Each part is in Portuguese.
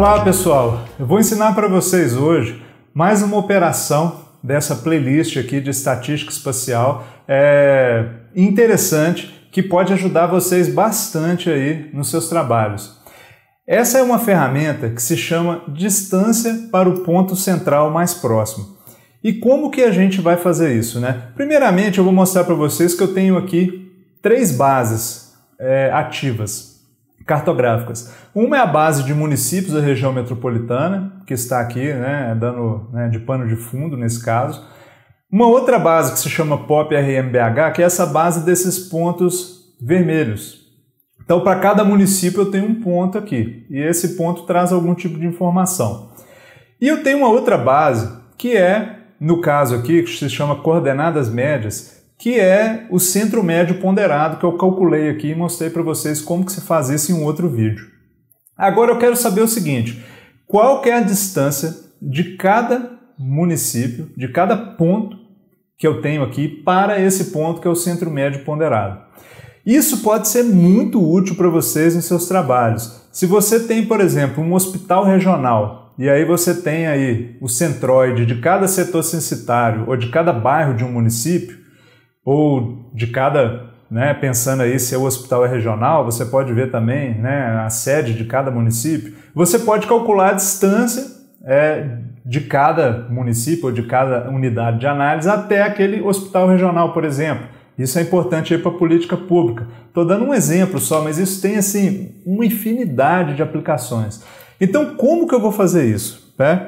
Olá pessoal, eu vou ensinar para vocês hoje mais uma operação dessa playlist aqui de estatística espacial é interessante que pode ajudar vocês bastante aí nos seus trabalhos. Essa é uma ferramenta que se chama distância para o ponto central mais próximo. E como que a gente vai fazer isso, né? Primeiramente, eu vou mostrar para vocês que eu tenho aqui três bases é, ativas cartográficas. Uma é a base de municípios da região metropolitana, que está aqui, né, dando né, de pano de fundo nesse caso. Uma outra base que se chama POP RMBH, que é essa base desses pontos vermelhos. Então, para cada município eu tenho um ponto aqui, e esse ponto traz algum tipo de informação. E eu tenho uma outra base, que é, no caso aqui, que se chama coordenadas médias, que é o centro médio ponderado que eu calculei aqui e mostrei para vocês como que se faz isso em um outro vídeo. Agora eu quero saber o seguinte, qual que é a distância de cada município, de cada ponto que eu tenho aqui para esse ponto que é o centro médio ponderado. Isso pode ser muito útil para vocês em seus trabalhos. Se você tem, por exemplo, um hospital regional e aí você tem aí o centroide de cada setor censitário ou de cada bairro de um município, ou de cada, né, pensando aí se o hospital é regional, você pode ver também né, a sede de cada município. Você pode calcular a distância é, de cada município ou de cada unidade de análise até aquele hospital regional, por exemplo. Isso é importante para a política pública. Estou dando um exemplo só, mas isso tem assim uma infinidade de aplicações. Então, como que eu vou fazer isso? Né?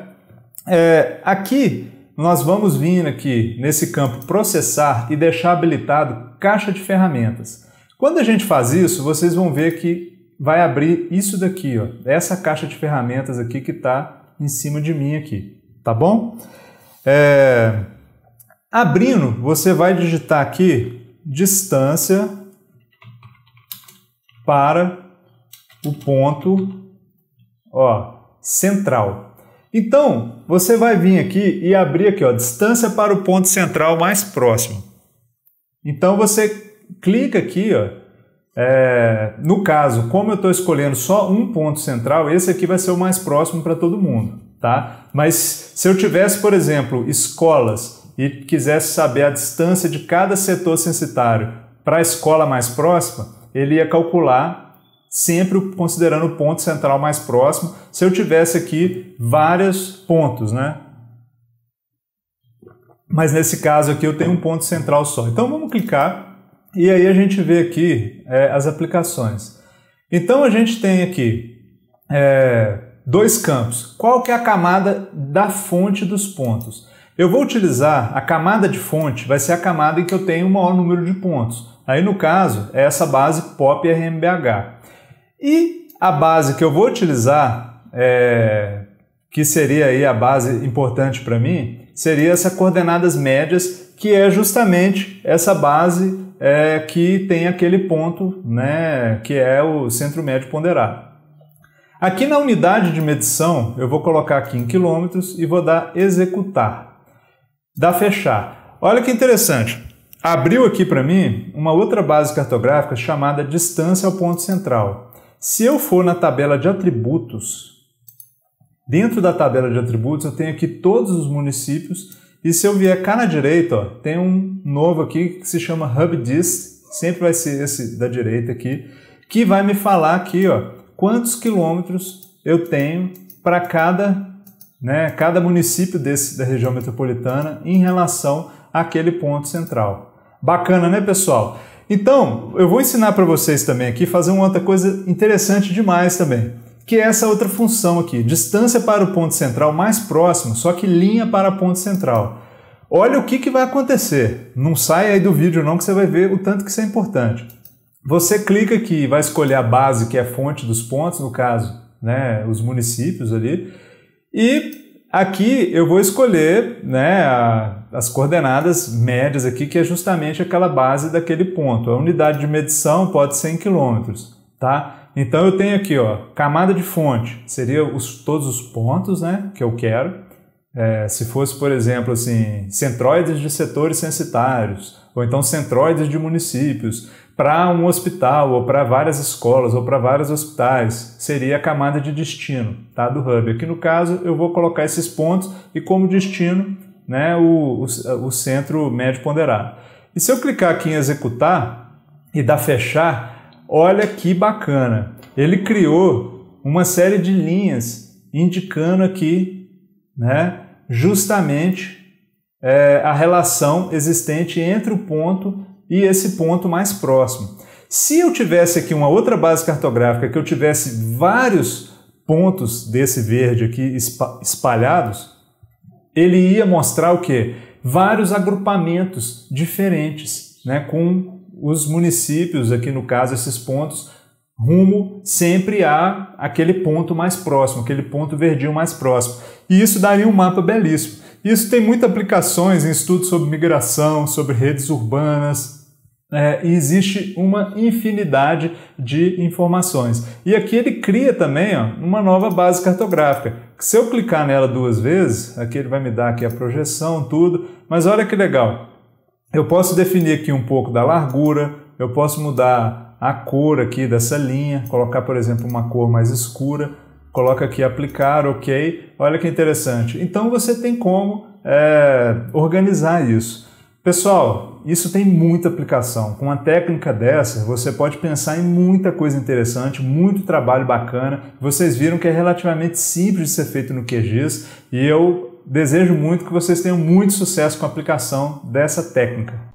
É, aqui nós vamos vir aqui nesse campo processar e deixar habilitado caixa de ferramentas. Quando a gente faz isso, vocês vão ver que vai abrir isso daqui, ó, essa caixa de ferramentas aqui que está em cima de mim aqui, tá bom? É... Abrindo, você vai digitar aqui distância para o ponto ó, central. Então, você vai vir aqui e abrir aqui, ó, distância para o ponto central mais próximo. Então, você clica aqui, ó, é, no caso, como eu estou escolhendo só um ponto central, esse aqui vai ser o mais próximo para todo mundo, tá? Mas se eu tivesse, por exemplo, escolas e quisesse saber a distância de cada setor censitário para a escola mais próxima, ele ia calcular sempre considerando o ponto central mais próximo, se eu tivesse aqui vários pontos, né? Mas nesse caso aqui eu tenho um ponto central só. Então vamos clicar e aí a gente vê aqui é, as aplicações. Então a gente tem aqui é, dois campos. Qual que é a camada da fonte dos pontos? Eu vou utilizar a camada de fonte, vai ser a camada em que eu tenho o maior número de pontos. Aí no caso é essa base POP RMBH. E a base que eu vou utilizar, é, que seria aí a base importante para mim, seria essa coordenadas médias, que é justamente essa base é, que tem aquele ponto, né, que é o centro médio ponderado. Aqui na unidade de medição, eu vou colocar aqui em quilômetros e vou dar executar. Dá fechar. Olha que interessante. Abriu aqui para mim uma outra base cartográfica chamada distância ao ponto central. Se eu for na tabela de atributos, dentro da tabela de atributos eu tenho aqui todos os municípios e se eu vier cá na direita, ó, tem um novo aqui que se chama Hub sempre vai ser esse da direita aqui, que vai me falar aqui ó, quantos quilômetros eu tenho para cada, né, cada município desse, da região metropolitana em relação àquele ponto central. Bacana, né, pessoal? Então, eu vou ensinar para vocês também aqui fazer uma outra coisa interessante demais também, que é essa outra função aqui, distância para o ponto central mais próximo, só que linha para o ponto central. Olha o que, que vai acontecer. Não sai aí do vídeo não que você vai ver o tanto que isso é importante. Você clica aqui e vai escolher a base, que é a fonte dos pontos, no caso, né, os municípios ali, e aqui eu vou escolher né, a as coordenadas médias aqui, que é justamente aquela base daquele ponto. A unidade de medição pode ser em quilômetros, tá? Então eu tenho aqui, ó, camada de fonte, seria os, todos os pontos, né, que eu quero. É, se fosse, por exemplo, assim, centroides de setores censitários, ou então centroides de municípios, para um hospital, ou para várias escolas, ou para vários hospitais, seria a camada de destino, tá, do hub. Aqui no caso, eu vou colocar esses pontos e como destino né, o, o, o centro médio ponderado. E se eu clicar aqui em executar e dar fechar, olha que bacana. Ele criou uma série de linhas indicando aqui né, justamente é, a relação existente entre o ponto e esse ponto mais próximo. Se eu tivesse aqui uma outra base cartográfica, que eu tivesse vários pontos desse verde aqui espalhados, ele ia mostrar o quê? Vários agrupamentos diferentes, né, com os municípios, aqui no caso, esses pontos, rumo sempre a aquele ponto mais próximo, aquele ponto verdinho mais próximo. E isso daria um mapa belíssimo. Isso tem muitas aplicações em estudos sobre migração, sobre redes urbanas. É, e existe uma infinidade de informações. E aqui ele cria também ó, uma nova base cartográfica se eu clicar nela duas vezes, aqui ele vai me dar aqui a projeção, tudo, mas olha que legal. Eu posso definir aqui um pouco da largura, eu posso mudar a cor aqui dessa linha, colocar, por exemplo, uma cor mais escura, coloca aqui aplicar, ok. Olha que interessante. Então você tem como é, organizar isso. Pessoal, isso tem muita aplicação. Com uma técnica dessa, você pode pensar em muita coisa interessante, muito trabalho bacana. Vocês viram que é relativamente simples de ser feito no QGIS e eu desejo muito que vocês tenham muito sucesso com a aplicação dessa técnica.